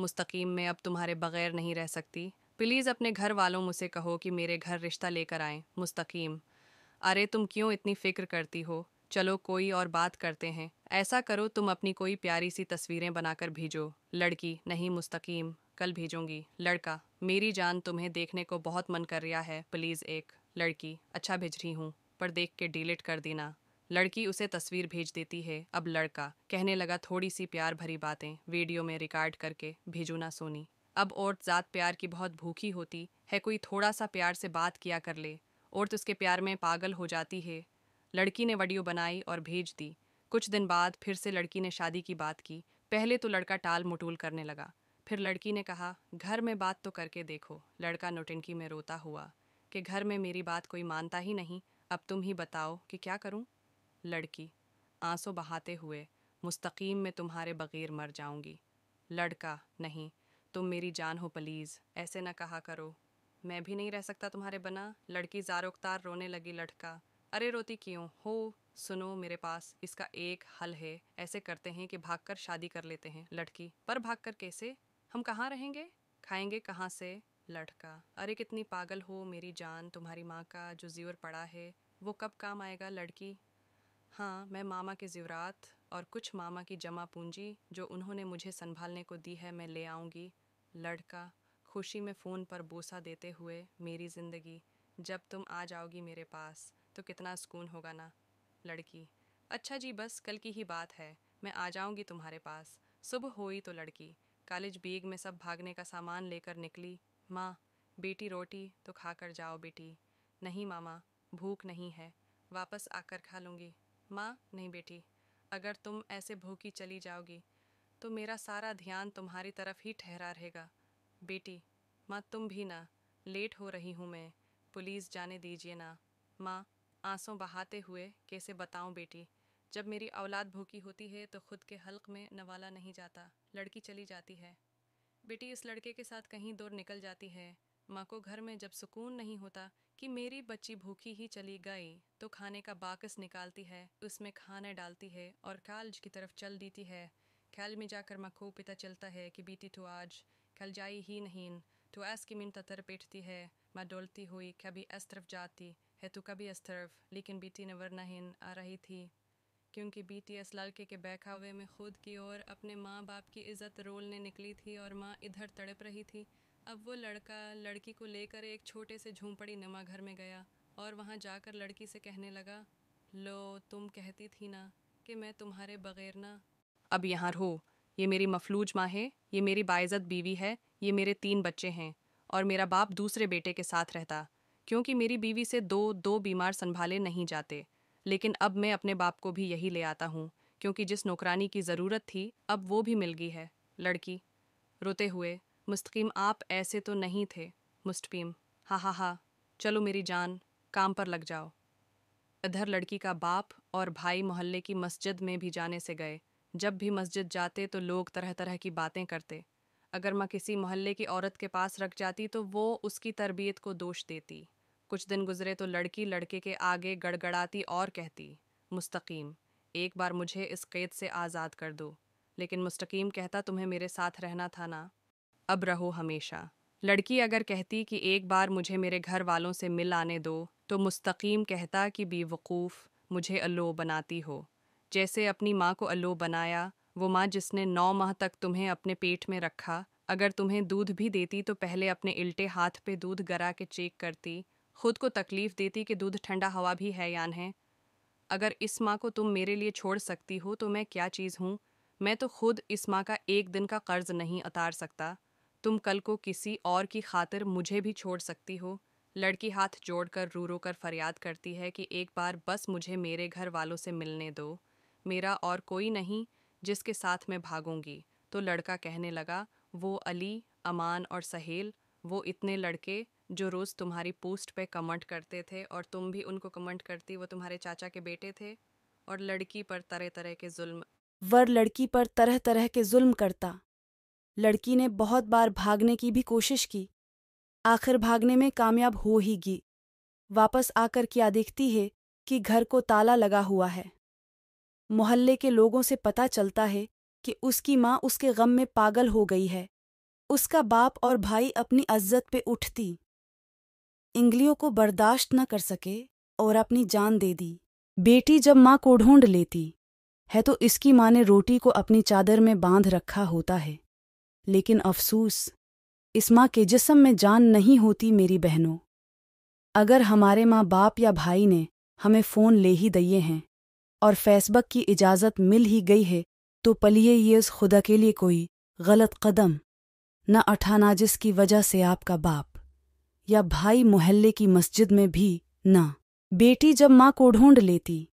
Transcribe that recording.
मुस्तकीम में अब तुम्हारे बगैर नहीं रह सकती प्लीज़ अपने घर वालों मुझसे कहो कि मेरे घर रिश्ता लेकर आएं मुस्तकीम अरे तुम क्यों इतनी फ़िक्र करती हो चलो कोई और बात करते हैं ऐसा करो तुम अपनी कोई प्यारी सी तस्वीरें बनाकर भेजो लड़की नहीं मुस्तकीम कल भेजूंगी लड़का मेरी जान तुम्हें देखने को बहुत मन कर रहा है प्लीज़ एक लड़की अच्छा भेज रही हूँ पर देख के डिलीट कर देना लड़की उसे तस्वीर भेज देती है अब लड़का कहने लगा थोड़ी सी प्यार भरी बातें वीडियो में रिकॉर्ड करके भेजू ना सोनी अब औरत ज़ात प्यार की बहुत भूखी होती है कोई थोड़ा सा प्यार से बात किया कर ले औरत तो उसके प्यार में पागल हो जाती है लड़की ने वीडियो बनाई और भेज दी कुछ दिन बाद फिर से लड़की ने शादी की बात की पहले तो लड़का टाल मुटूल करने लगा फिर लड़की ने कहा घर में बात तो करके देखो लड़का नोटिनकी में रोता हुआ कि घर में मेरी बात कोई मानता ही नहीं अब तुम ही बताओ कि क्या करूं लड़की आंसू बहाते हुए मुस्तकीम में तुम्हारे बग़ैर मर जाऊंगी लड़का नहीं तुम मेरी जान हो प्लीज़ ऐसे ना कहा करो मैं भी नहीं रह सकता तुम्हारे बना लड़की जारोकतार रोने लगी लड़का अरे रोती क्यों हो सुनो मेरे पास इसका एक हल है ऐसे करते हैं कि भागकर शादी कर लेते हैं लड़की पर भागकर कैसे हम कहाँ रहेंगे खाएंगे कहाँ से लड़का अरे कितनी पागल हो मेरी जान तुम्हारी माँ का जो जीवर पड़ा है वो कब काम आएगा लड़की हाँ मैं मामा के जीवरात और कुछ मामा की जमा पूंजी जो उन्होंने मुझे संभालने को दी है मैं ले आऊँगी लड़का खुशी में फ़ोन पर बोसा देते हुए मेरी ज़िंदगी जब तुम आ जाओगी मेरे पास तो कितना सुकून होगा ना लड़की अच्छा जी बस कल की ही बात है मैं आ जाऊँगी तुम्हारे पास सुबह ही तो लड़की कॉलेज बीग में सब भागने का सामान लेकर निकली माँ बेटी रोटी तो खा कर जाओ बेटी नहीं मामा भूख नहीं है वापस आकर खा लूँगी माँ नहीं बेटी अगर तुम ऐसे भूखी चली जाओगी तो मेरा सारा ध्यान तुम्हारी तरफ ही ठहरा रहेगा बेटी माँ तुम भी ना लेट हो रही हूँ मैं पुलिस जाने दीजिए ना माँ आंसों बहाते हुए कैसे बताऊँ बेटी जब मेरी औलाद भूखी होती है तो खुद के हल्क में नवाला नहीं जाता लड़की चली जाती है बेटी इस लड़के के साथ कहीं दूर निकल जाती है माँ को घर में जब सुकून नहीं होता कि मेरी बच्ची भूखी ही चली गई तो खाने का बाकस निकालती है उसमें खाना डालती है और कालज की तरफ चल देती है ख्याल में जाकर खूब पिता चलता है कि बीती तो आज खल जाई ही नहीं तो ऐस की मिनता तर पेटती है मैं डोलती हुई कभी इस तरफ जाती है तो कभी इस तरफ लेकिन बीती ने वरनाहीन आ रही थी क्योंकि बीती इस लड़के के बहकावे में खुद की ओर अपने माँ बाप की इज़्ज़त रोलने निकली थी और माँ इधर तड़प रही थी अब वो लड़का लड़की को लेकर एक छोटे से झोंपड़ी नमा घर में गया और वहाँ जाकर लड़की से कहने लगा लो तुम कहती थी ना कि मैं तुम्हारे बगैर ना अब यहाँ रहो ये मेरी मफलूज माँ है ये मेरी बाइज़त बीवी है ये मेरे तीन बच्चे हैं और मेरा बाप दूसरे बेटे के साथ रहता क्योंकि मेरी बीवी से दो दो बीमार संभाले नहीं जाते लेकिन अब मैं अपने बाप को भी यही ले आता हूँ क्योंकि जिस नौकरानी की ज़रूरत थी अब वो भी मिल गई है लड़की रोते हुए मुस्तकीम आप ऐसे तो नहीं थे मुस्तकीम हाँ हाँ हाँ चलो मेरी जान काम पर लग जाओ इधर लड़की का बाप और भाई मोहल्ले की मस्जिद में भी जाने से गए जब भी मस्जिद जाते तो लोग तरह तरह की बातें करते अगर मैं किसी मोहल्ले की औरत के पास रख जाती तो वो उसकी तरबियत को दोष देती कुछ दिन गुजरे तो लड़की लड़के के आगे गड़गड़ाती और कहती मुस्तकीम एक बार मुझे इस कैद से आज़ाद कर दो लेकिन मुस्तकीम कहता तुम्हें मेरे साथ रहना था ना अब रहो हमेशा लड़की अगर कहती कि एक बार मुझे मेरे घर वालों से मिल आने दो तो मुस्तकीम कहता कि बेवकूफ़ मुझे अल्लो बनाती हो जैसे अपनी माँ को अल्लो बनाया वो माँ जिसने नौ माह तक तुम्हें अपने पेट में रखा अगर तुम्हें दूध भी देती तो पहले अपने उल्टे हाथ पे दूध गरा के चेक करती खुद को तकलीफ़ देती कि दूध ठंडा हवा भी है या नहीं अगर इस माँ को तुम मेरे लिए छोड़ सकती हो तो मैं क्या चीज़ हूँ मैं तो खुद इस माँ का एक दिन का कर्ज नहीं उतार सकता तुम कल को किसी और की खातिर मुझे भी छोड़ सकती हो लड़की हाथ जोड़कर रू रो कर फरियाद करती है कि एक बार बस मुझे मेरे घर वालों से मिलने दो मेरा और कोई नहीं जिसके साथ मैं भागूंगी तो लड़का कहने लगा वो अली अमान और सहेल वो इतने लड़के जो रोज़ तुम्हारी पोस्ट पे कमेंट करते थे और तुम भी उनको कमेंट करती वो तुम्हारे चाचा के बेटे थे और लड़की पर तरह तरह के जुल्म वर लड़की पर तरह तरह के जुल्म करता लड़की ने बहुत बार भागने की भी कोशिश की आखिर भागने में कामयाब हो ही गई वापस आकर क्या देखती है कि घर को ताला लगा हुआ है मोहल्ले के लोगों से पता चलता है कि उसकी माँ उसके गम में पागल हो गई है उसका बाप और भाई अपनी अज्जत पे उठती इंगलियों को बर्दाश्त न कर सके और अपनी जान दे दी बेटी जब माँ को ढूंढ लेती है तो इसकी माँ ने रोटी को अपनी चादर में बांध रखा होता है लेकिन अफसोस इस माँ के जिसम में जान नहीं होती मेरी बहनों अगर हमारे माँ बाप या भाई ने हमें फ़ोन ले ही दिए हैं और फेसबुक की इजाज़त मिल ही गई है तो पलिए ये उस खुदा के लिए कोई गलत कदम न अठाना जिसकी वजह से आपका बाप या भाई मोहल्ले की मस्जिद में भी ना बेटी जब माँ को ढूंढ लेती